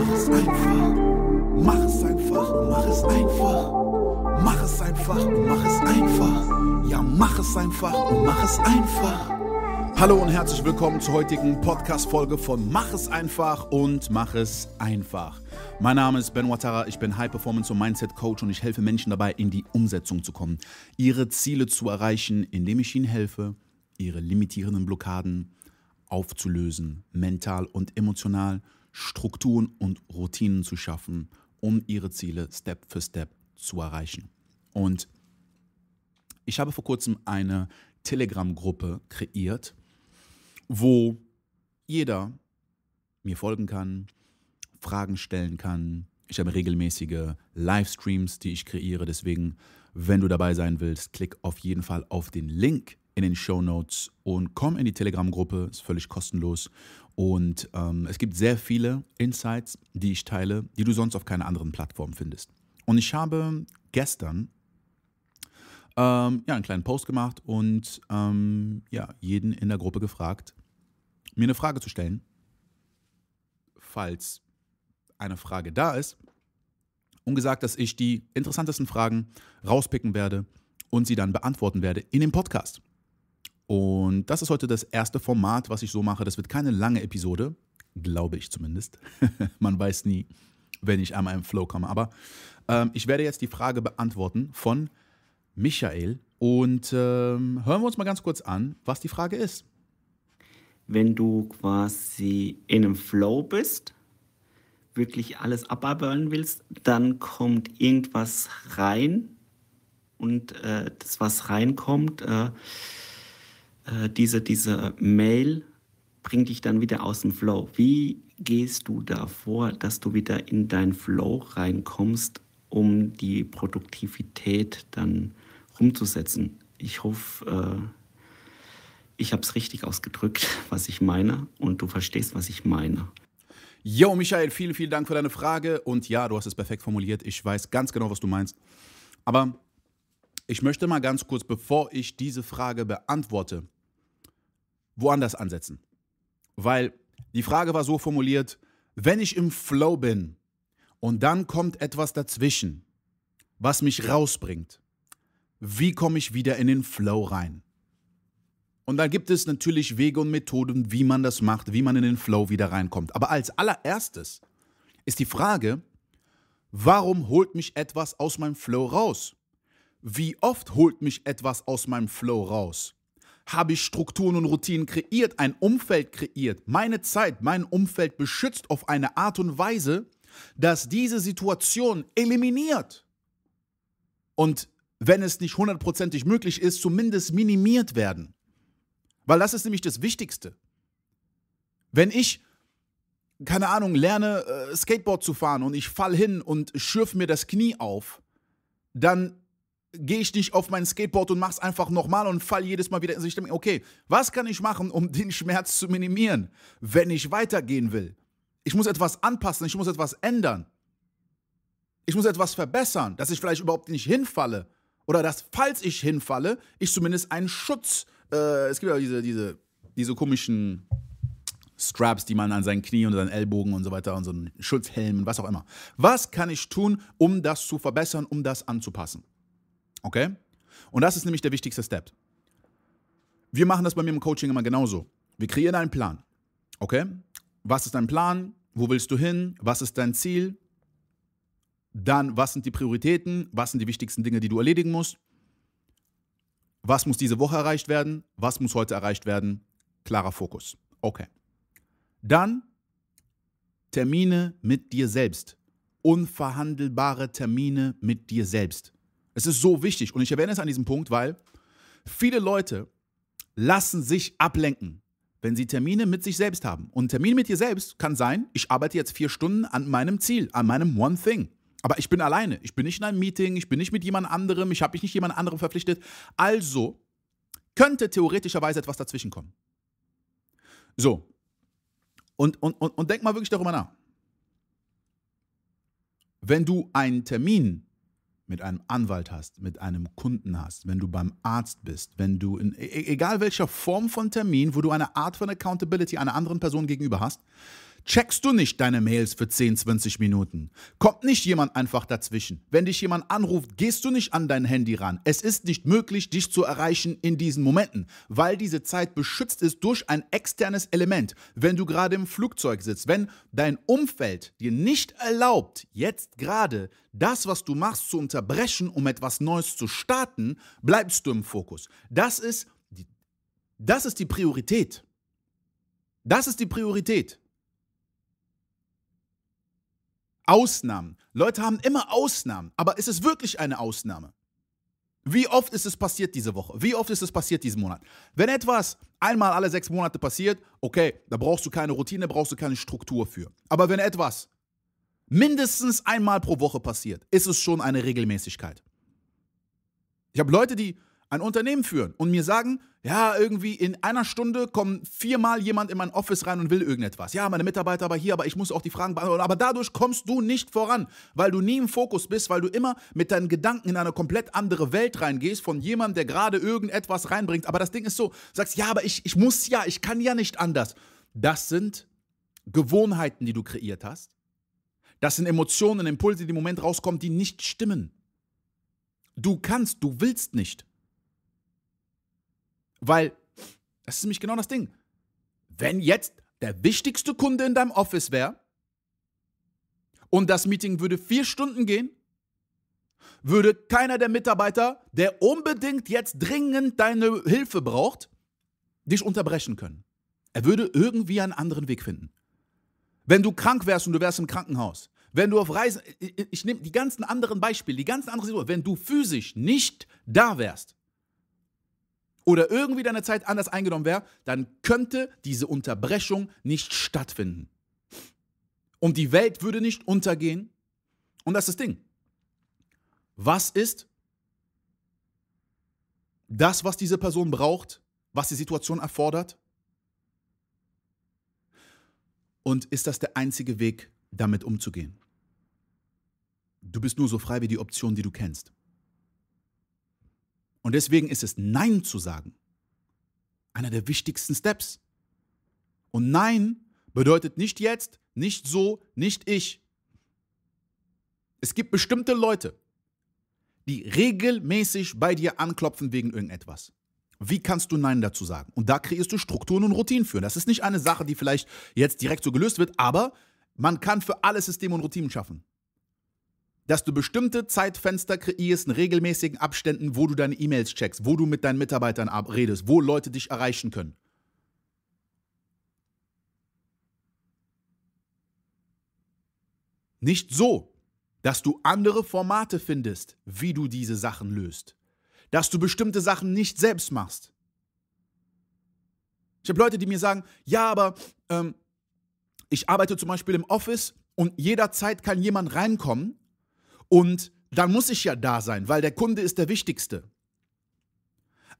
Mach es einfach. Mach es einfach. Mach es einfach. Mach es einfach und mach es einfach. Ja, mach es einfach und mach es einfach. Hallo und herzlich willkommen zur heutigen Podcast-Folge von Mach es einfach und mach es einfach. Mein Name ist Ben Watara, ich bin High Performance und Mindset Coach und ich helfe Menschen dabei, in die Umsetzung zu kommen, ihre Ziele zu erreichen, indem ich ihnen helfe, ihre limitierenden Blockaden aufzulösen, mental und emotional Strukturen und Routinen zu schaffen, um ihre Ziele Step für Step zu erreichen. Und ich habe vor kurzem eine Telegram-Gruppe kreiert, wo jeder mir folgen kann, Fragen stellen kann. Ich habe regelmäßige Livestreams, die ich kreiere. Deswegen, wenn du dabei sein willst, klick auf jeden Fall auf den Link in den Show Notes und komm in die Telegram-Gruppe, ist völlig kostenlos. Und ähm, es gibt sehr viele Insights, die ich teile, die du sonst auf keiner anderen Plattform findest. Und ich habe gestern ähm, ja, einen kleinen Post gemacht und ähm, ja, jeden in der Gruppe gefragt, mir eine Frage zu stellen, falls eine Frage da ist. Und gesagt, dass ich die interessantesten Fragen rauspicken werde und sie dann beantworten werde in dem Podcast. Und das ist heute das erste Format, was ich so mache. Das wird keine lange Episode, glaube ich zumindest. Man weiß nie, wenn ich einmal im Flow komme. Aber ähm, ich werde jetzt die Frage beantworten von Michael. Und ähm, hören wir uns mal ganz kurz an, was die Frage ist. Wenn du quasi in einem Flow bist, wirklich alles abarbeiten willst, dann kommt irgendwas rein. Und äh, das, was reinkommt, äh, äh, diese, diese Mail bringt dich dann wieder aus dem Flow. Wie gehst du davor, dass du wieder in deinen Flow reinkommst, um die Produktivität dann umzusetzen? Ich hoffe, äh, ich habe es richtig ausgedrückt, was ich meine, und du verstehst, was ich meine. Jo, Michael, vielen, vielen Dank für deine Frage. Und ja, du hast es perfekt formuliert. Ich weiß ganz genau, was du meinst. Aber ich möchte mal ganz kurz, bevor ich diese Frage beantworte, woanders ansetzen. Weil die Frage war so formuliert, wenn ich im Flow bin und dann kommt etwas dazwischen, was mich rausbringt, wie komme ich wieder in den Flow rein? Und da gibt es natürlich Wege und Methoden, wie man das macht, wie man in den Flow wieder reinkommt. Aber als allererstes ist die Frage, warum holt mich etwas aus meinem Flow raus? Wie oft holt mich etwas aus meinem Flow raus? Habe ich Strukturen und Routinen kreiert, ein Umfeld kreiert, meine Zeit, mein Umfeld beschützt auf eine Art und Weise, dass diese Situation eliminiert und wenn es nicht hundertprozentig möglich ist, zumindest minimiert werden. Weil das ist nämlich das Wichtigste. Wenn ich, keine Ahnung, lerne, äh, Skateboard zu fahren und ich fall hin und schürf mir das Knie auf, dann gehe ich nicht auf mein Skateboard und mach's einfach nochmal und fall jedes Mal wieder. in sich. okay, was kann ich machen, um den Schmerz zu minimieren, wenn ich weitergehen will? Ich muss etwas anpassen, ich muss etwas ändern. Ich muss etwas verbessern, dass ich vielleicht überhaupt nicht hinfalle. Oder dass, falls ich hinfalle, ich zumindest einen Schutz. Äh, es gibt ja diese, diese, diese komischen Straps, die man an seinen Knie und seinen Ellbogen und so weiter und so einen Schutzhelm und was auch immer. Was kann ich tun, um das zu verbessern, um das anzupassen? Okay? Und das ist nämlich der wichtigste Step. Wir machen das bei mir im Coaching immer genauso. Wir kreieren einen Plan. Okay? Was ist dein Plan? Wo willst du hin? Was ist dein Ziel? Dann, was sind die Prioritäten? Was sind die wichtigsten Dinge, die du erledigen musst? Was muss diese Woche erreicht werden? Was muss heute erreicht werden? Klarer Fokus. Okay. Dann Termine mit dir selbst. Unverhandelbare Termine mit dir selbst. Es ist so wichtig und ich erwähne es an diesem Punkt, weil viele Leute lassen sich ablenken, wenn sie Termine mit sich selbst haben. Und ein Termin mit dir selbst kann sein, ich arbeite jetzt vier Stunden an meinem Ziel, an meinem One Thing. Aber ich bin alleine, ich bin nicht in einem Meeting, ich bin nicht mit jemand anderem, ich habe mich nicht jemand anderem verpflichtet. Also könnte theoretischerweise etwas dazwischenkommen. So. Und, und, und, und denk mal wirklich darüber nach. Wenn du einen Termin mit einem Anwalt hast, mit einem Kunden hast, wenn du beim Arzt bist, wenn du in e, e, egal welcher Form von Termin, wo du eine Art von Accountability einer anderen Person gegenüber hast, Checkst du nicht deine Mails für 10, 20 Minuten? Kommt nicht jemand einfach dazwischen? Wenn dich jemand anruft, gehst du nicht an dein Handy ran. Es ist nicht möglich, dich zu erreichen in diesen Momenten, weil diese Zeit beschützt ist durch ein externes Element. Wenn du gerade im Flugzeug sitzt, wenn dein Umfeld dir nicht erlaubt, jetzt gerade das, was du machst, zu unterbrechen, um etwas Neues zu starten, bleibst du im Fokus. Das ist die, das ist die Priorität. Das ist die Priorität. Ausnahmen. Leute haben immer Ausnahmen, aber ist es wirklich eine Ausnahme? Wie oft ist es passiert diese Woche? Wie oft ist es passiert diesen Monat? Wenn etwas einmal alle sechs Monate passiert, okay, da brauchst du keine Routine, brauchst du keine Struktur für. Aber wenn etwas mindestens einmal pro Woche passiert, ist es schon eine Regelmäßigkeit. Ich habe Leute, die ein Unternehmen führen und mir sagen, ja, irgendwie in einer Stunde kommt viermal jemand in mein Office rein und will irgendetwas. Ja, meine Mitarbeiter aber hier, aber ich muss auch die Fragen beantworten. Aber dadurch kommst du nicht voran, weil du nie im Fokus bist, weil du immer mit deinen Gedanken in eine komplett andere Welt reingehst von jemandem, der gerade irgendetwas reinbringt. Aber das Ding ist so, sagst, ja, aber ich, ich muss ja, ich kann ja nicht anders. Das sind Gewohnheiten, die du kreiert hast. Das sind Emotionen, Impulse, die im Moment rauskommen, die nicht stimmen. Du kannst, du willst nicht. Weil das ist nämlich genau das Ding. Wenn jetzt der wichtigste Kunde in deinem Office wäre und das Meeting würde vier Stunden gehen, würde keiner der Mitarbeiter, der unbedingt jetzt dringend deine Hilfe braucht, dich unterbrechen können. Er würde irgendwie einen anderen Weg finden. Wenn du krank wärst und du wärst im Krankenhaus, wenn du auf Reisen, ich, ich nehme die ganzen anderen Beispiele, die ganzen anderen Situationen, wenn du physisch nicht da wärst, oder irgendwie deine Zeit anders eingenommen wäre, dann könnte diese Unterbrechung nicht stattfinden. Und die Welt würde nicht untergehen. Und das ist das Ding. Was ist das, was diese Person braucht, was die Situation erfordert? Und ist das der einzige Weg, damit umzugehen? Du bist nur so frei wie die Option, die du kennst. Und deswegen ist es Nein zu sagen einer der wichtigsten Steps. Und Nein bedeutet nicht jetzt, nicht so, nicht ich. Es gibt bestimmte Leute, die regelmäßig bei dir anklopfen wegen irgendetwas. Wie kannst du Nein dazu sagen? Und da kreierst du Strukturen und Routinen für. Das ist nicht eine Sache, die vielleicht jetzt direkt so gelöst wird, aber man kann für alle Systeme und Routinen schaffen dass du bestimmte Zeitfenster kreierst in regelmäßigen Abständen, wo du deine E-Mails checkst, wo du mit deinen Mitarbeitern redest, wo Leute dich erreichen können. Nicht so, dass du andere Formate findest, wie du diese Sachen löst. Dass du bestimmte Sachen nicht selbst machst. Ich habe Leute, die mir sagen, ja, aber ähm, ich arbeite zum Beispiel im Office und jederzeit kann jemand reinkommen und dann muss ich ja da sein, weil der Kunde ist der Wichtigste.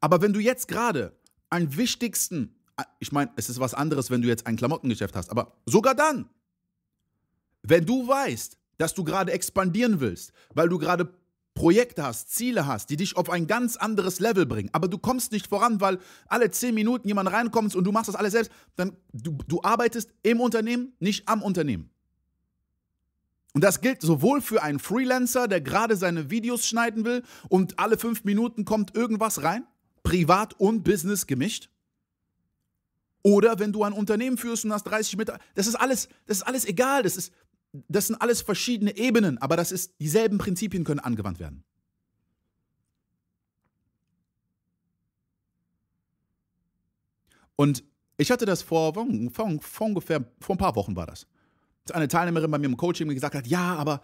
Aber wenn du jetzt gerade einen wichtigsten, äh, ich meine, es ist was anderes, wenn du jetzt ein Klamottengeschäft hast, aber sogar dann, wenn du weißt, dass du gerade expandieren willst, weil du gerade Projekte hast, Ziele hast, die dich auf ein ganz anderes Level bringen, aber du kommst nicht voran, weil alle zehn Minuten jemand reinkommt und du machst das alles selbst, dann du, du arbeitest im Unternehmen, nicht am Unternehmen. Und das gilt sowohl für einen Freelancer, der gerade seine Videos schneiden will und alle fünf Minuten kommt irgendwas rein, privat und Business gemischt. Oder wenn du ein Unternehmen führst und hast 30 Mitarbeiter, das ist alles, das ist alles egal, das, ist, das sind alles verschiedene Ebenen, aber das ist, dieselben Prinzipien können angewandt werden. Und ich hatte das vor, vor, vor ungefähr, vor ein paar Wochen war das eine Teilnehmerin bei mir im Coaching mir gesagt hat, ja, aber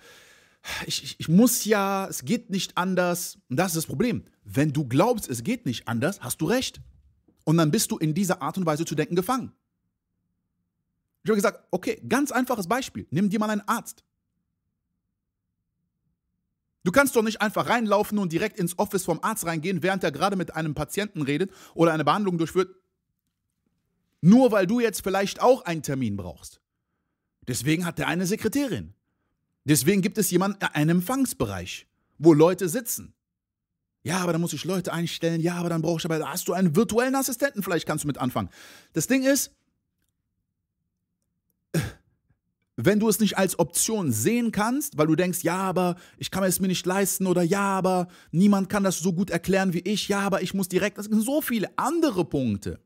ich, ich, ich, muss ja, es geht nicht anders. Und das ist das Problem. Wenn du glaubst, es geht nicht anders, hast du recht. Und dann bist du in dieser Art und Weise zu denken gefangen. Ich habe gesagt, okay, ganz einfaches Beispiel. Nimm dir mal einen Arzt. Du kannst doch nicht einfach reinlaufen und direkt ins Office vom Arzt reingehen, während er gerade mit einem Patienten redet oder eine Behandlung durchführt, nur weil du jetzt vielleicht auch einen Termin brauchst. Deswegen hat er eine Sekretärin. Deswegen gibt es jemanden, einen Empfangsbereich, wo Leute sitzen. Ja, aber dann muss ich Leute einstellen. Ja, aber dann brauche ich aber, da hast du einen virtuellen Assistenten, vielleicht kannst du mit anfangen. Das Ding ist, wenn du es nicht als Option sehen kannst, weil du denkst, ja, aber ich kann es mir nicht leisten oder ja, aber niemand kann das so gut erklären wie ich, ja, aber ich muss direkt, das sind so viele andere Punkte,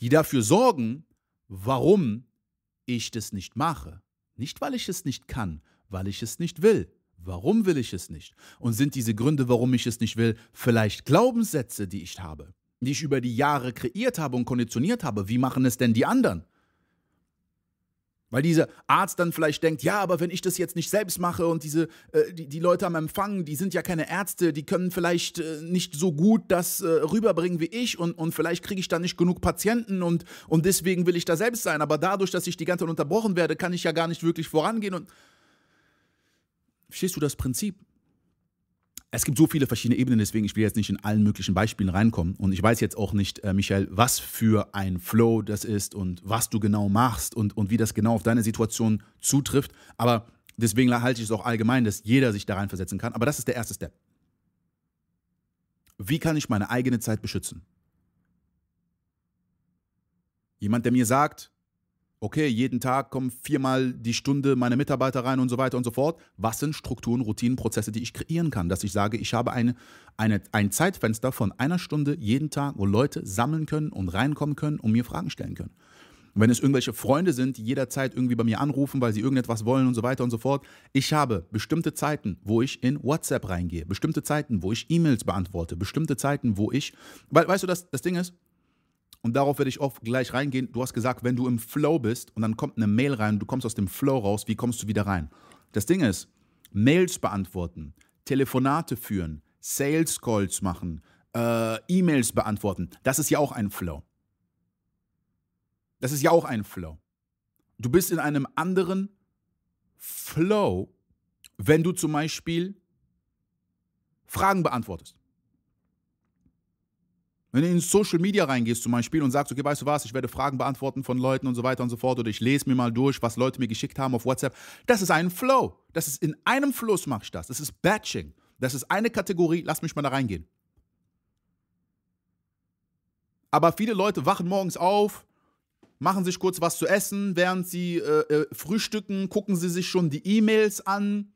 die dafür sorgen, warum ich das nicht mache. Nicht, weil ich es nicht kann, weil ich es nicht will. Warum will ich es nicht? Und sind diese Gründe, warum ich es nicht will, vielleicht Glaubenssätze, die ich habe, die ich über die Jahre kreiert habe und konditioniert habe? Wie machen es denn die anderen? Weil dieser Arzt dann vielleicht denkt, ja, aber wenn ich das jetzt nicht selbst mache und diese, äh, die, die Leute am Empfang, die sind ja keine Ärzte, die können vielleicht äh, nicht so gut das äh, rüberbringen wie ich und, und vielleicht kriege ich da nicht genug Patienten und, und deswegen will ich da selbst sein. Aber dadurch, dass ich die ganze Zeit unterbrochen werde, kann ich ja gar nicht wirklich vorangehen und. Verstehst du das Prinzip? es gibt so viele verschiedene Ebenen, deswegen ich will jetzt nicht in allen möglichen Beispielen reinkommen. Und ich weiß jetzt auch nicht, äh, Michael, was für ein Flow das ist und was du genau machst und, und wie das genau auf deine Situation zutrifft. Aber deswegen halte ich es auch allgemein, dass jeder sich da reinversetzen kann. Aber das ist der erste Step. Wie kann ich meine eigene Zeit beschützen? Jemand, der mir sagt, okay, jeden Tag kommen viermal die Stunde meine Mitarbeiter rein und so weiter und so fort. Was sind Strukturen, Routinen, Prozesse, die ich kreieren kann? Dass ich sage, ich habe eine, eine, ein Zeitfenster von einer Stunde jeden Tag, wo Leute sammeln können und reinkommen können und mir Fragen stellen können. Und wenn es irgendwelche Freunde sind, die jederzeit irgendwie bei mir anrufen, weil sie irgendetwas wollen und so weiter und so fort, ich habe bestimmte Zeiten, wo ich in WhatsApp reingehe, bestimmte Zeiten, wo ich E-Mails beantworte, bestimmte Zeiten, wo ich, weil weißt du, das, das Ding ist, und darauf werde ich auch gleich reingehen. Du hast gesagt, wenn du im Flow bist und dann kommt eine Mail rein, du kommst aus dem Flow raus, wie kommst du wieder rein? Das Ding ist, Mails beantworten, Telefonate führen, Sales Calls machen, äh, E-Mails beantworten, das ist ja auch ein Flow. Das ist ja auch ein Flow. Du bist in einem anderen Flow, wenn du zum Beispiel Fragen beantwortest. Wenn du in Social Media reingehst zum Beispiel und sagst, okay, weißt du was, ich werde Fragen beantworten von Leuten und so weiter und so fort oder ich lese mir mal durch, was Leute mir geschickt haben auf WhatsApp, das ist ein Flow. Das ist in einem Fluss mache ich das. Das ist Batching. Das ist eine Kategorie, lass mich mal da reingehen. Aber viele Leute wachen morgens auf, machen sich kurz was zu essen, während sie äh, äh, frühstücken, gucken sie sich schon die E-Mails an,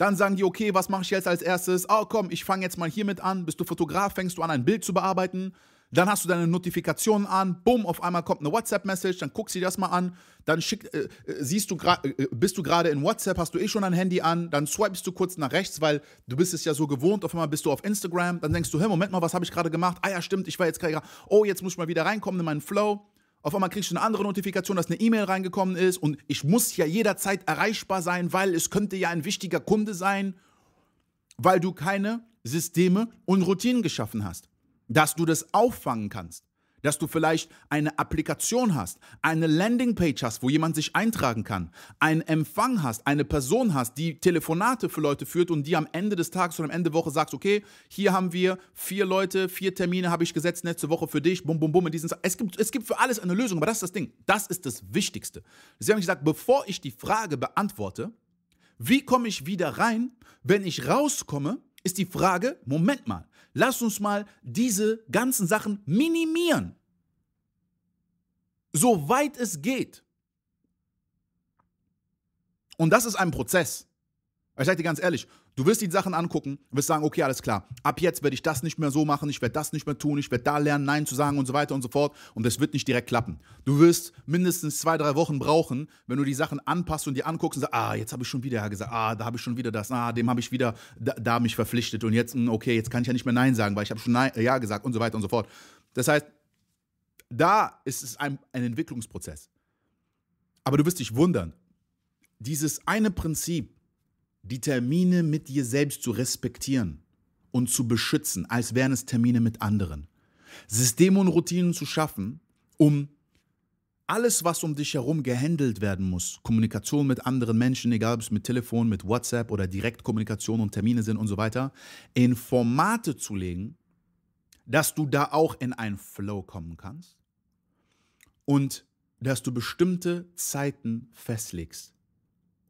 dann sagen die, okay, was mache ich jetzt als erstes? Oh, komm, ich fange jetzt mal hiermit an. Bist du Fotograf, fängst du an, ein Bild zu bearbeiten. Dann hast du deine Notifikationen an, bumm, auf einmal kommt eine WhatsApp-Message, dann guckst du dir das mal an, dann schick, äh, äh siehst du äh, bist du gerade in WhatsApp, hast du eh schon ein Handy an, dann swipest du kurz nach rechts, weil du bist es ja so gewohnt, auf einmal bist du auf Instagram, dann denkst du, hey, Moment mal, was habe ich gerade gemacht? Ah ja, stimmt, ich war jetzt gerade, oh, jetzt muss ich mal wieder reinkommen in meinen Flow. Auf einmal kriegst du eine andere Notifikation, dass eine E-Mail reingekommen ist und ich muss ja jederzeit erreichbar sein, weil es könnte ja ein wichtiger Kunde sein, weil du keine Systeme und Routinen geschaffen hast, dass du das auffangen kannst dass du vielleicht eine Applikation hast, eine Landingpage hast, wo jemand sich eintragen kann, einen Empfang hast, eine Person hast, die Telefonate für Leute führt und die am Ende des Tages oder am Ende der Woche sagst, okay, hier haben wir vier Leute, vier Termine habe ich gesetzt letzte Woche für dich, bum, bum, bum, in diesen es gibt, es gibt für alles eine Lösung, aber das ist das Ding. Das ist das Wichtigste. Sie haben gesagt, bevor ich die Frage beantworte, wie komme ich wieder rein, wenn ich rauskomme, ist die Frage, Moment mal, Lass uns mal diese ganzen Sachen minimieren. Soweit es geht. Und das ist ein Prozess. Ich sage dir ganz ehrlich, Du wirst die Sachen angucken, wirst sagen, okay, alles klar, ab jetzt werde ich das nicht mehr so machen, ich werde das nicht mehr tun, ich werde da lernen, Nein zu sagen und so weiter und so fort. Und das wird nicht direkt klappen. Du wirst mindestens zwei, drei Wochen brauchen, wenn du die Sachen anpasst und die anguckst und sagst, ah, jetzt habe ich schon wieder ja gesagt, ah, da habe ich schon wieder das, ah, dem habe ich wieder da, da, mich verpflichtet und jetzt, hm, okay, jetzt kann ich ja nicht mehr Nein sagen, weil ich habe schon Nein, äh, Ja gesagt und so weiter und so fort. Das heißt, da ist es ein, ein Entwicklungsprozess. Aber du wirst dich wundern. Dieses eine Prinzip, die Termine mit dir selbst zu respektieren und zu beschützen, als wären es Termine mit anderen. Systeme und Routinen zu schaffen, um alles, was um dich herum gehandelt werden muss, Kommunikation mit anderen Menschen, egal ob es mit Telefon, mit WhatsApp oder Direktkommunikation und Termine sind und so weiter, in Formate zu legen, dass du da auch in einen Flow kommen kannst und dass du bestimmte Zeiten festlegst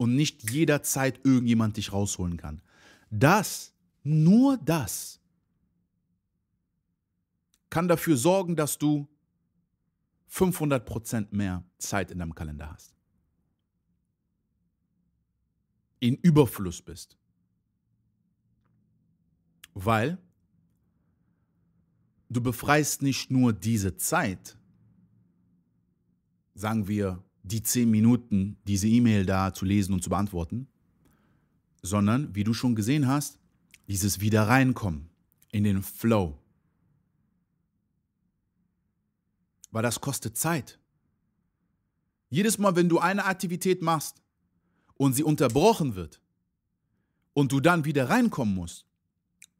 und nicht jederzeit irgendjemand dich rausholen kann. Das, nur das, kann dafür sorgen, dass du 500% mehr Zeit in deinem Kalender hast. In Überfluss bist. Weil du befreist nicht nur diese Zeit, sagen wir die zehn Minuten diese E-Mail da zu lesen und zu beantworten, sondern, wie du schon gesehen hast, dieses wieder in den Flow. Weil das kostet Zeit. Jedes Mal, wenn du eine Aktivität machst und sie unterbrochen wird und du dann wieder reinkommen musst,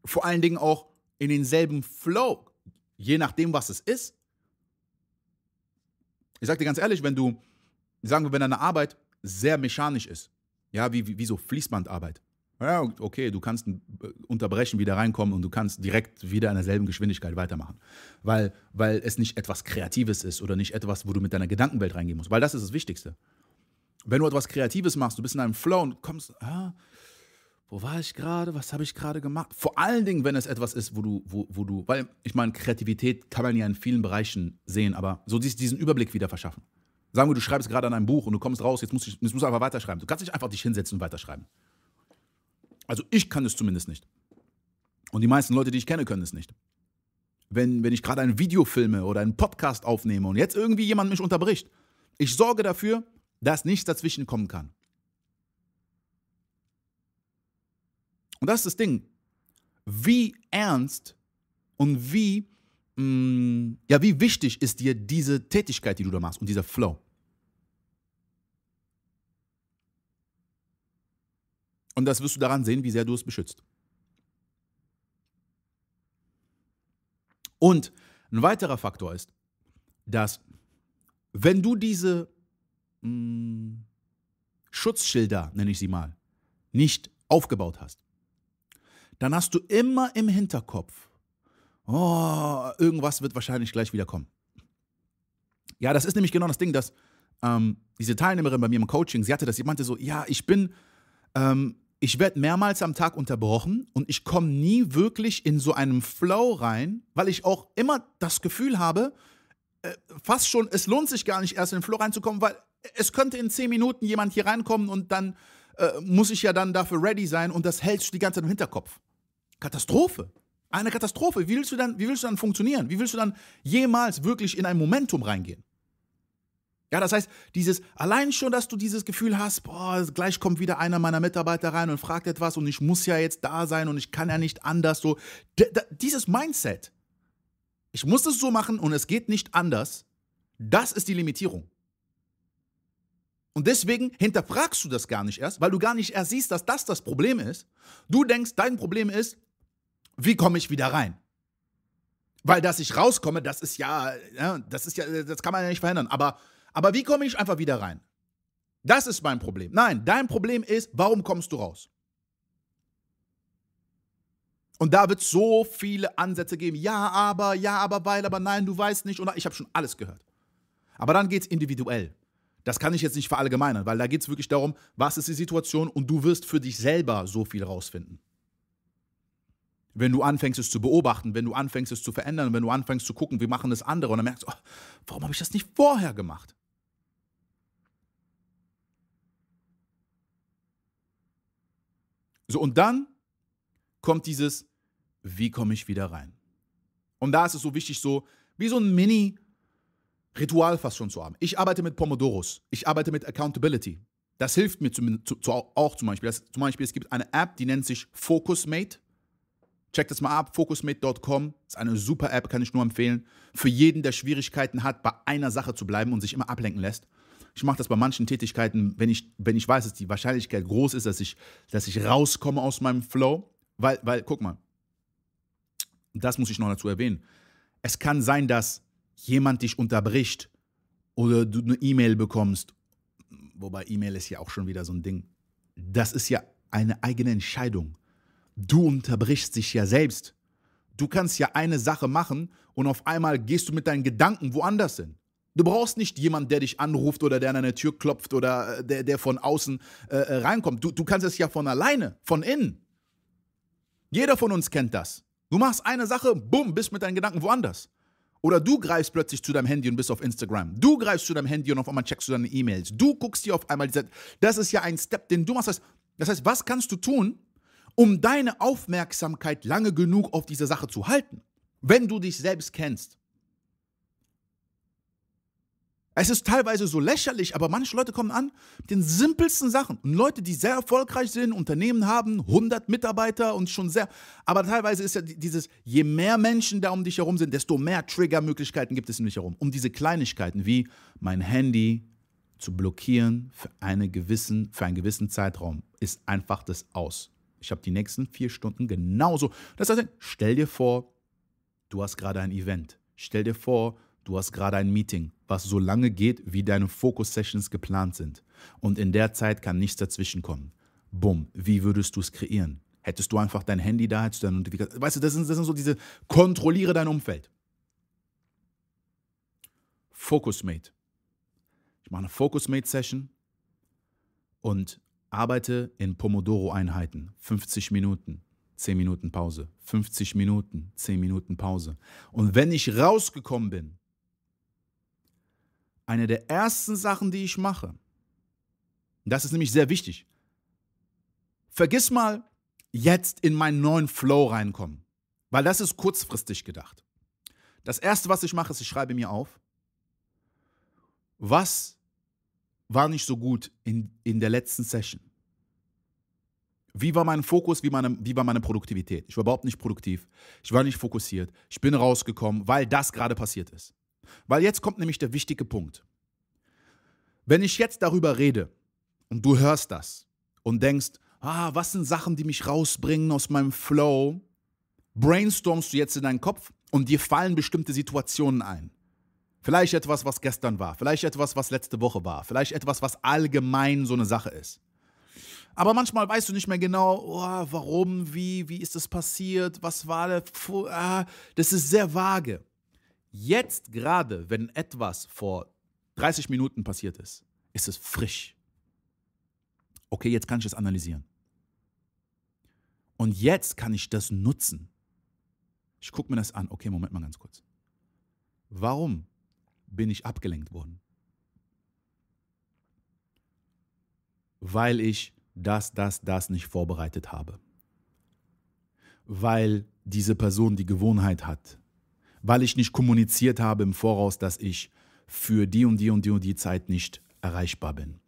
vor allen Dingen auch in denselben Flow, je nachdem, was es ist. Ich sag dir ganz ehrlich, wenn du sagen wir, wenn deine Arbeit sehr mechanisch ist, ja, wie, wie, wie so Fließbandarbeit. Ja, okay, du kannst äh, unterbrechen, wieder reinkommen und du kannst direkt wieder in derselben Geschwindigkeit weitermachen. Weil, weil es nicht etwas Kreatives ist oder nicht etwas, wo du mit deiner Gedankenwelt reingehen musst. Weil das ist das Wichtigste. Wenn du etwas Kreatives machst, du bist in einem Flow und kommst, ah, wo war ich gerade, was habe ich gerade gemacht? Vor allen Dingen, wenn es etwas ist, wo du, wo, wo du, weil ich meine, Kreativität kann man ja in vielen Bereichen sehen, aber so diesen Überblick wieder verschaffen. Sagen wir, du schreibst gerade an einem Buch und du kommst raus, jetzt musst du, jetzt musst du einfach weiterschreiben. Du kannst nicht einfach dich hinsetzen und weiterschreiben. Also ich kann es zumindest nicht. Und die meisten Leute, die ich kenne, können es nicht. Wenn, wenn ich gerade ein Video filme oder einen Podcast aufnehme und jetzt irgendwie jemand mich unterbricht, ich sorge dafür, dass nichts dazwischen kommen kann. Und das ist das Ding. Wie ernst und wie mh, mm, ja, wie wichtig ist dir diese Tätigkeit, die du da machst und dieser Flow? Und das wirst du daran sehen, wie sehr du es beschützt. Und ein weiterer Faktor ist, dass wenn du diese mh, mm, Schutzschilder, nenne ich sie mal, nicht aufgebaut hast, dann hast du immer im Hinterkopf, oh, irgendwas wird wahrscheinlich gleich wieder kommen. Ja, das ist nämlich genau das Ding, dass ähm, diese Teilnehmerin bei mir im Coaching, sie hatte das, sie meinte so, ja, ich bin, ähm, ich werde mehrmals am Tag unterbrochen und ich komme nie wirklich in so einem Flow rein, weil ich auch immer das Gefühl habe, äh, fast schon, es lohnt sich gar nicht erst in den Flow reinzukommen, weil es könnte in zehn Minuten jemand hier reinkommen und dann äh, muss ich ja dann dafür ready sein und das hältst du die ganze Zeit im Hinterkopf. Katastrophe. Eine Katastrophe. Wie willst, du dann, wie willst du dann funktionieren? Wie willst du dann jemals wirklich in ein Momentum reingehen? Ja, das heißt, dieses, allein schon, dass du dieses Gefühl hast, boah, gleich kommt wieder einer meiner Mitarbeiter rein und fragt etwas und ich muss ja jetzt da sein und ich kann ja nicht anders, so, dieses Mindset, ich muss es so machen und es geht nicht anders, das ist die Limitierung. Und deswegen hinterfragst du das gar nicht erst, weil du gar nicht erst siehst, dass das das Problem ist. Du denkst, dein Problem ist, wie komme ich wieder rein? Weil, dass ich rauskomme, das ist ja, ja, das ist ja, das kann man ja nicht verhindern. Aber, aber wie komme ich einfach wieder rein? Das ist mein Problem. Nein, dein Problem ist, warum kommst du raus? Und da wird es so viele Ansätze geben. Ja, aber, ja, aber, weil, aber nein, du weißt nicht. Und ich habe schon alles gehört. Aber dann geht es individuell. Das kann ich jetzt nicht verallgemeinern, weil da geht es wirklich darum, was ist die Situation und du wirst für dich selber so viel rausfinden. Wenn du anfängst, es zu beobachten, wenn du anfängst, es zu verändern, wenn du anfängst zu gucken, wie machen das andere und dann merkst, oh, warum habe ich das nicht vorher gemacht? So, und dann kommt dieses, wie komme ich wieder rein? Und da ist es so wichtig, so wie so ein Mini-Ritual fast schon zu haben. Ich arbeite mit Pomodoros, ich arbeite mit Accountability. Das hilft mir zu, zu, auch zum Beispiel. Das, zum Beispiel, es gibt eine App, die nennt sich Focus Mate. Check das mal ab, focusmate.com ist eine super App, kann ich nur empfehlen. Für jeden, der Schwierigkeiten hat, bei einer Sache zu bleiben und sich immer ablenken lässt. Ich mache das bei manchen Tätigkeiten, wenn ich, wenn ich weiß, dass die Wahrscheinlichkeit groß ist, dass ich, dass ich rauskomme aus meinem Flow. Weil, weil, guck mal, das muss ich noch dazu erwähnen. Es kann sein, dass jemand dich unterbricht oder du eine E-Mail bekommst. Wobei E-Mail ist ja auch schon wieder so ein Ding. Das ist ja eine eigene Entscheidung du unterbrichst dich ja selbst. Du kannst ja eine Sache machen und auf einmal gehst du mit deinen Gedanken woanders hin. Du brauchst nicht jemanden, der dich anruft oder der an deine Tür klopft oder äh, der, der von außen äh, äh, reinkommt. Du, du kannst es ja von alleine, von innen. Jeder von uns kennt das. Du machst eine Sache, bumm, bist mit deinen Gedanken woanders. Oder du greifst plötzlich zu deinem Handy und bist auf Instagram. Du greifst zu deinem Handy und auf einmal checkst du deine E-Mails. Du guckst dir auf einmal, das ist ja ein Step, den du machst. Das heißt, was kannst du tun, um deine Aufmerksamkeit lange genug auf dieser Sache zu halten, wenn du dich selbst kennst. Es ist teilweise so lächerlich, aber manche Leute kommen an mit den simpelsten Sachen. Und Leute, die sehr erfolgreich sind, Unternehmen haben, 100 Mitarbeiter und schon sehr. Aber teilweise ist ja dieses, je mehr Menschen da um dich herum sind, desto mehr Triggermöglichkeiten gibt es um dich herum. Um diese Kleinigkeiten wie mein Handy zu blockieren für, eine gewissen, für einen gewissen Zeitraum ist einfach das Aus. Ich habe die nächsten vier Stunden genauso. Das heißt, stell dir vor, du hast gerade ein Event. Stell dir vor, du hast gerade ein Meeting, was so lange geht, wie deine Focus-Sessions geplant sind. Und in der Zeit kann nichts dazwischenkommen. Bumm, wie würdest du es kreieren? Hättest du einfach dein Handy da, hättest du deine Notifikation. Weißt du, das sind, das sind so diese, kontrolliere dein Umfeld. Focus Mate. Ich mache eine Focus Mate Session und arbeite in Pomodoro-Einheiten, 50 Minuten, 10 Minuten Pause, 50 Minuten, 10 Minuten Pause. Und wenn ich rausgekommen bin, eine der ersten Sachen, die ich mache, das ist nämlich sehr wichtig, vergiss mal, jetzt in meinen neuen Flow reinkommen, weil das ist kurzfristig gedacht. Das Erste, was ich mache, ist, ich schreibe mir auf, was war nicht so gut in, in der letzten Session? Wie war mein Fokus, wie, meine, wie war meine Produktivität? Ich war überhaupt nicht produktiv, ich war nicht fokussiert, ich bin rausgekommen, weil das gerade passiert ist. Weil jetzt kommt nämlich der wichtige Punkt. Wenn ich jetzt darüber rede und du hörst das und denkst, ah, was sind Sachen, die mich rausbringen aus meinem Flow, brainstormst du jetzt in deinen Kopf und dir fallen bestimmte Situationen ein. Vielleicht etwas, was gestern war, vielleicht etwas, was letzte Woche war, vielleicht etwas, was allgemein so eine Sache ist. Aber manchmal weißt du nicht mehr genau, oh, warum, wie, wie ist das passiert, was war der. Ah, das ist sehr vage. Jetzt gerade, wenn etwas vor 30 Minuten passiert ist, ist es frisch. Okay, jetzt kann ich es analysieren. Und jetzt kann ich das nutzen. Ich gucke mir das an. Okay, Moment mal ganz kurz. Warum bin ich abgelenkt worden. Weil ich das, das, das nicht vorbereitet habe. Weil diese Person die Gewohnheit hat. Weil ich nicht kommuniziert habe im Voraus, dass ich für die und die und die und die Zeit nicht erreichbar bin.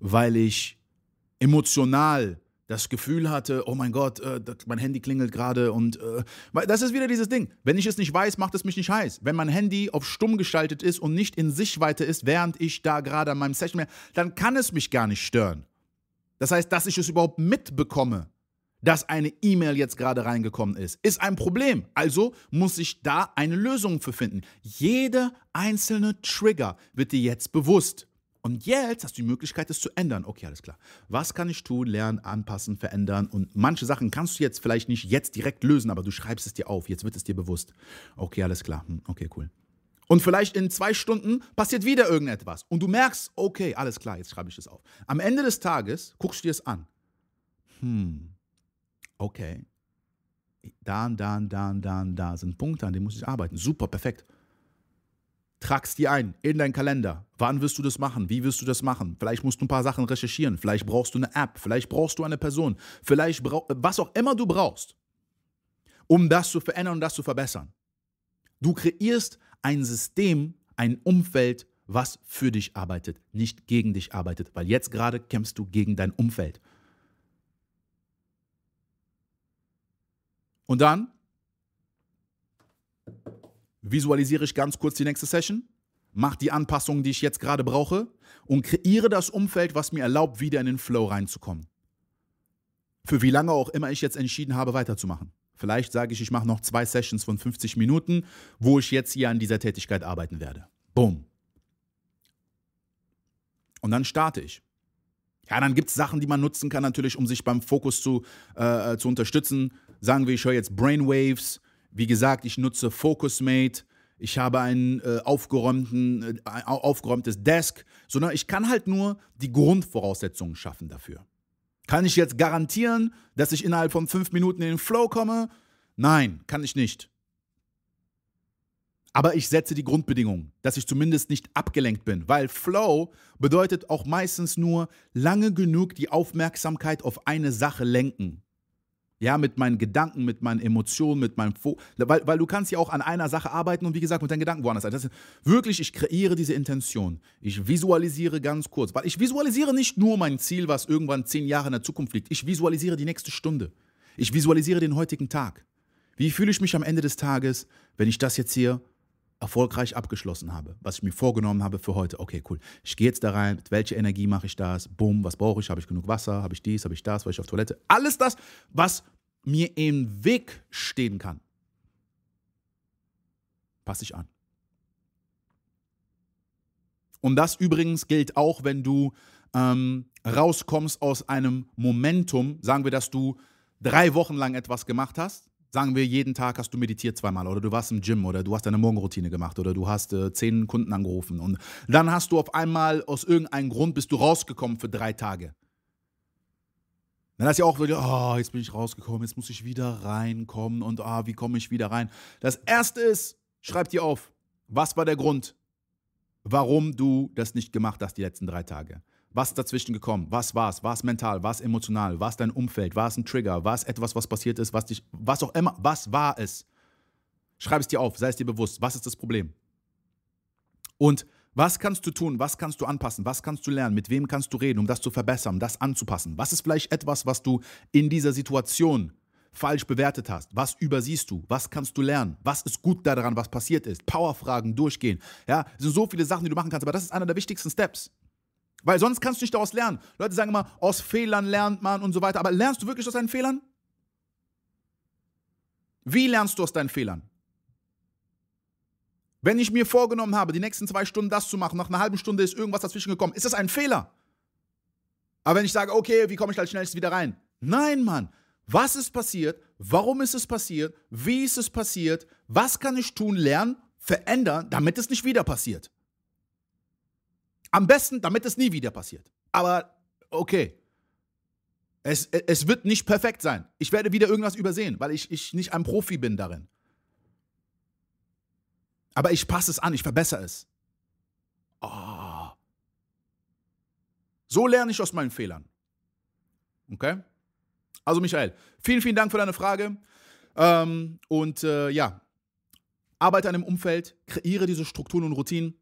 Weil ich emotional das Gefühl hatte, oh mein Gott, äh, mein Handy klingelt gerade und äh, das ist wieder dieses Ding. Wenn ich es nicht weiß, macht es mich nicht heiß. Wenn mein Handy auf stumm gestaltet ist und nicht in Sichtweite ist, während ich da gerade an meinem Session bin, dann kann es mich gar nicht stören. Das heißt, dass ich es überhaupt mitbekomme, dass eine E-Mail jetzt gerade reingekommen ist, ist ein Problem. Also muss ich da eine Lösung für finden. Jeder einzelne Trigger wird dir jetzt bewusst. Und jetzt hast du die Möglichkeit, es zu ändern. Okay, alles klar. Was kann ich tun? Lernen, anpassen, verändern. Und manche Sachen kannst du jetzt vielleicht nicht jetzt direkt lösen, aber du schreibst es dir auf. Jetzt wird es dir bewusst. Okay, alles klar. Hm, okay, cool. Und vielleicht in zwei Stunden passiert wieder irgendetwas. Und du merkst, okay, alles klar, jetzt schreibe ich es auf. Am Ende des Tages guckst du dir es an. Hm, okay. Da, da, da, da, da sind Punkte, an denen muss ich arbeiten. Super, perfekt. Tragst die ein in deinen Kalender. Wann wirst du das machen? Wie wirst du das machen? Vielleicht musst du ein paar Sachen recherchieren. Vielleicht brauchst du eine App. Vielleicht brauchst du eine Person. Vielleicht brauchst was auch immer du brauchst, um das zu verändern und das zu verbessern. Du kreierst ein System, ein Umfeld, was für dich arbeitet, nicht gegen dich arbeitet, weil jetzt gerade kämpfst du gegen dein Umfeld. Und dann visualisiere ich ganz kurz die nächste Session, mache die Anpassungen, die ich jetzt gerade brauche und kreiere das Umfeld, was mir erlaubt, wieder in den Flow reinzukommen. Für wie lange auch immer ich jetzt entschieden habe, weiterzumachen. Vielleicht sage ich, ich mache noch zwei Sessions von 50 Minuten, wo ich jetzt hier an dieser Tätigkeit arbeiten werde. Boom. Und dann starte ich. Ja, dann gibt es Sachen, die man nutzen kann, natürlich, um sich beim Fokus zu, äh, äh zu unterstützen. Sagen wir, ich höre jetzt Brainwaves wie gesagt, ich nutze Focusmate, ich habe ein äh, aufgeräumten, äh, aufgeräumtes Desk, sondern ich kann halt nur die Grundvoraussetzungen schaffen dafür. Kann ich jetzt garantieren, dass ich innerhalb von fünf Minuten in den Flow komme? Nein, kann ich nicht. Aber ich setze die Grundbedingungen, dass ich zumindest nicht abgelenkt bin, weil Flow bedeutet auch meistens nur lange genug die Aufmerksamkeit auf eine Sache lenken. Ja, mit meinen Gedanken, mit meinen Emotionen, mit meinem Fo weil, weil du kannst ja auch an einer Sache arbeiten und wie gesagt, mit deinen Gedanken woanders Das ist, wirklich, ich kreiere diese Intention. Ich visualisiere ganz kurz. Weil ich visualisiere nicht nur mein Ziel, was irgendwann zehn Jahre in der Zukunft liegt. Ich visualisiere die nächste Stunde. Ich visualisiere den heutigen Tag. Wie fühle ich mich am Ende des Tages, wenn ich das jetzt hier erfolgreich abgeschlossen habe, was ich mir vorgenommen habe für heute. Okay, cool. Ich gehe jetzt da rein, mit welcher Energie mache ich das? Bumm, was brauche ich? Habe ich genug Wasser? Habe ich dies? Habe ich das? Weil ich auf Toilette? Alles das, was mir im Weg stehen kann, passe ich an. Und das übrigens gilt auch, wenn du ähm, rauskommst aus einem Momentum, sagen wir, dass du drei Wochen lang etwas gemacht hast Sagen wir, jeden Tag hast du meditiert zweimal oder du warst im Gym oder du hast deine Morgenroutine gemacht oder du hast äh, zehn Kunden angerufen und dann hast du auf einmal aus irgendeinem Grund bist du rausgekommen für drei Tage. Dann hast du ja auch wieder, oh, jetzt bin ich rausgekommen, jetzt muss ich wieder reinkommen und oh, wie komme ich wieder rein? Das erste ist, schreib dir auf, was war der Grund, warum du das nicht gemacht hast die letzten drei Tage? Was ist dazwischen gekommen? Was war es? War es mental? War es emotional? War es dein Umfeld? War es ein Trigger? War es etwas, was passiert ist, was dich, was auch immer, was war es? Schreib es dir auf, sei es dir bewusst. Was ist das Problem? Und was kannst du tun? Was kannst du anpassen? Was kannst du lernen? Mit wem kannst du reden, um das zu verbessern, um das anzupassen? Was ist vielleicht etwas, was du in dieser Situation falsch bewertet hast? Was übersiehst du? Was kannst du lernen? Was ist gut daran, was passiert ist? Powerfragen durchgehen. Ja, es sind so viele Sachen, die du machen kannst, aber das ist einer der wichtigsten Steps. Weil sonst kannst du nicht daraus lernen. Leute sagen immer, aus Fehlern lernt man und so weiter. Aber lernst du wirklich aus deinen Fehlern? Wie lernst du aus deinen Fehlern? Wenn ich mir vorgenommen habe, die nächsten zwei Stunden das zu machen, nach einer halben Stunde ist irgendwas dazwischen gekommen, ist das ein Fehler? Aber wenn ich sage, okay, wie komme ich als schnellstes wieder rein? Nein, Mann. Was ist passiert? Warum ist es passiert? Wie ist es passiert? Was kann ich tun, lernen, verändern, damit es nicht wieder passiert? Am besten, damit es nie wieder passiert. Aber okay. Es, es wird nicht perfekt sein. Ich werde wieder irgendwas übersehen, weil ich, ich nicht ein Profi bin darin. Aber ich passe es an, ich verbessere es. Oh. So lerne ich aus meinen Fehlern. Okay? Also Michael, vielen, vielen Dank für deine Frage. Ähm, und äh, ja, arbeite an dem Umfeld, kreiere diese Strukturen und Routinen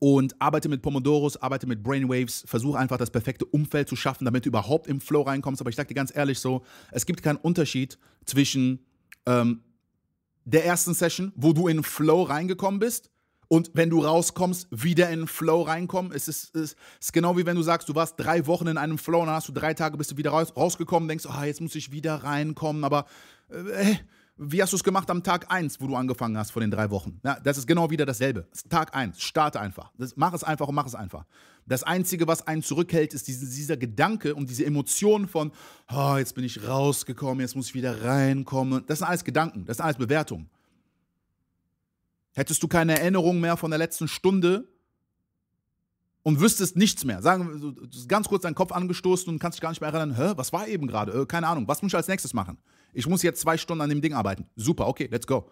und arbeite mit Pomodoros, arbeite mit Brainwaves, versuche einfach das perfekte Umfeld zu schaffen, damit du überhaupt im Flow reinkommst. Aber ich sage dir ganz ehrlich so, es gibt keinen Unterschied zwischen ähm, der ersten Session, wo du in Flow reingekommen bist, und wenn du rauskommst, wieder in Flow reinkommen. Es ist, es ist genau wie wenn du sagst, du warst drei Wochen in einem Flow und dann hast du drei Tage, bist du wieder raus, rausgekommen, denkst, oh, jetzt muss ich wieder reinkommen, aber äh, wie hast du es gemacht am Tag 1, wo du angefangen hast vor den drei Wochen? Ja, das ist genau wieder dasselbe. Tag 1, starte einfach. Das, mach es einfach und mach es einfach. Das Einzige, was einen zurückhält, ist diese, dieser Gedanke und diese Emotion von, oh, jetzt bin ich rausgekommen, jetzt muss ich wieder reinkommen. Das sind alles Gedanken, das sind alles Bewertungen. Hättest du keine Erinnerung mehr von der letzten Stunde, und wüsstest nichts mehr. Sagen ganz kurz deinen Kopf angestoßen und kannst dich gar nicht mehr erinnern, hä, was war eben gerade? Äh, keine Ahnung, was muss ich als nächstes machen? Ich muss jetzt zwei Stunden an dem Ding arbeiten. Super, okay, let's go.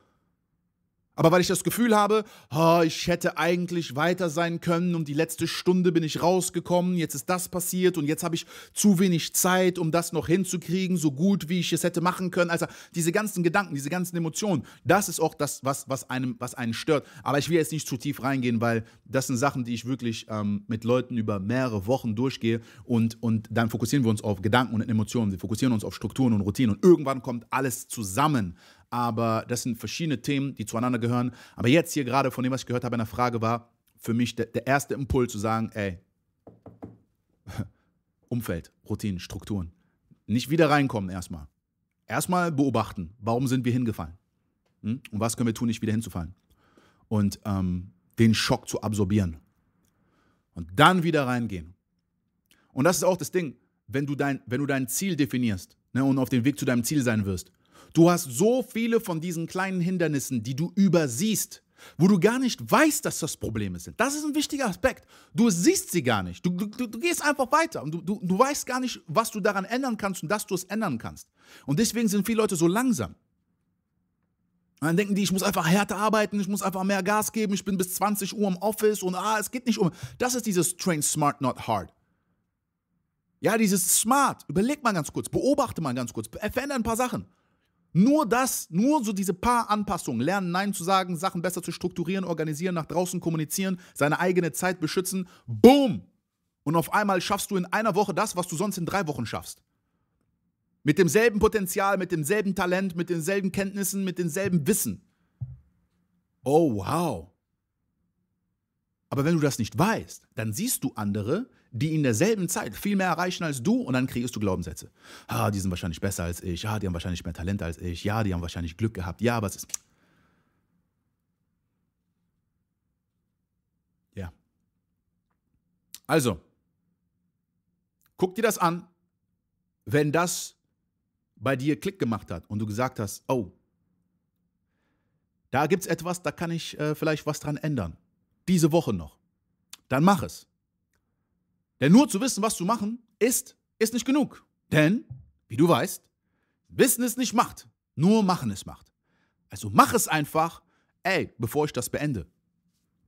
Aber weil ich das Gefühl habe, oh, ich hätte eigentlich weiter sein können, um die letzte Stunde bin ich rausgekommen, jetzt ist das passiert und jetzt habe ich zu wenig Zeit, um das noch hinzukriegen, so gut wie ich es hätte machen können. Also diese ganzen Gedanken, diese ganzen Emotionen, das ist auch das, was, was, einem, was einen stört. Aber ich will jetzt nicht zu tief reingehen, weil das sind Sachen, die ich wirklich ähm, mit Leuten über mehrere Wochen durchgehe und, und dann fokussieren wir uns auf Gedanken und Emotionen, wir fokussieren uns auf Strukturen und Routinen und irgendwann kommt alles zusammen aber das sind verschiedene Themen, die zueinander gehören. Aber jetzt hier gerade von dem, was ich gehört habe in der Frage, war für mich der, der erste Impuls zu sagen, ey, Umfeld, Routinen, Strukturen. Nicht wieder reinkommen erstmal. Erstmal beobachten, warum sind wir hingefallen? Hm? Und was können wir tun, nicht wieder hinzufallen? Und ähm, den Schock zu absorbieren. Und dann wieder reingehen. Und das ist auch das Ding, wenn du dein, wenn du dein Ziel definierst ne, und auf dem Weg zu deinem Ziel sein wirst, Du hast so viele von diesen kleinen Hindernissen, die du übersiehst, wo du gar nicht weißt, dass das Probleme sind. Das ist ein wichtiger Aspekt. Du siehst sie gar nicht. Du, du, du gehst einfach weiter und du, du, du weißt gar nicht, was du daran ändern kannst und dass du es ändern kannst. Und deswegen sind viele Leute so langsam. Und dann denken die, ich muss einfach härter arbeiten, ich muss einfach mehr Gas geben, ich bin bis 20 Uhr im Office und ah, es geht nicht um. Das ist dieses Train Smart, not hard. Ja, dieses Smart. Überleg mal ganz kurz, beobachte mal ganz kurz, verändere ein paar Sachen. Nur das, nur so diese paar Anpassungen, lernen Nein zu sagen, Sachen besser zu strukturieren, organisieren, nach draußen kommunizieren, seine eigene Zeit beschützen, boom! Und auf einmal schaffst du in einer Woche das, was du sonst in drei Wochen schaffst. Mit demselben Potenzial, mit demselben Talent, mit denselben Kenntnissen, mit demselben Wissen. Oh, wow. Aber wenn du das nicht weißt, dann siehst du andere, die in derselben Zeit viel mehr erreichen als du und dann kriegst du Glaubenssätze. Ah, die sind wahrscheinlich besser als ich. Ah, die haben wahrscheinlich mehr Talent als ich. Ja, die haben wahrscheinlich Glück gehabt. Ja, aber es ist. Ja. Also, guck dir das an. Wenn das bei dir Klick gemacht hat und du gesagt hast, oh, da gibt es etwas, da kann ich äh, vielleicht was dran ändern. Diese Woche noch. Dann mach es. Denn nur zu wissen, was zu machen ist, ist nicht genug. Denn, wie du weißt, Wissen ist nicht Macht, nur Machen ist Macht. Also mach es einfach, ey, bevor ich das beende.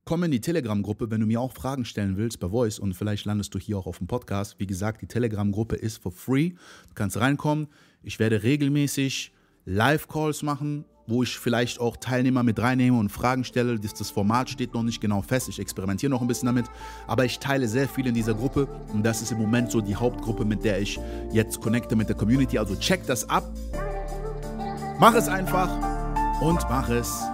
Komm in die Telegram-Gruppe, wenn du mir auch Fragen stellen willst bei Voice und vielleicht landest du hier auch auf dem Podcast. Wie gesagt, die Telegram-Gruppe ist for free. Du kannst reinkommen. Ich werde regelmäßig Live-Calls machen wo ich vielleicht auch Teilnehmer mit reinnehme und Fragen stelle. Das, das Format steht noch nicht genau fest. Ich experimentiere noch ein bisschen damit. Aber ich teile sehr viel in dieser Gruppe. Und das ist im Moment so die Hauptgruppe, mit der ich jetzt connecte mit der Community. Also check das ab. Mach es einfach und mach es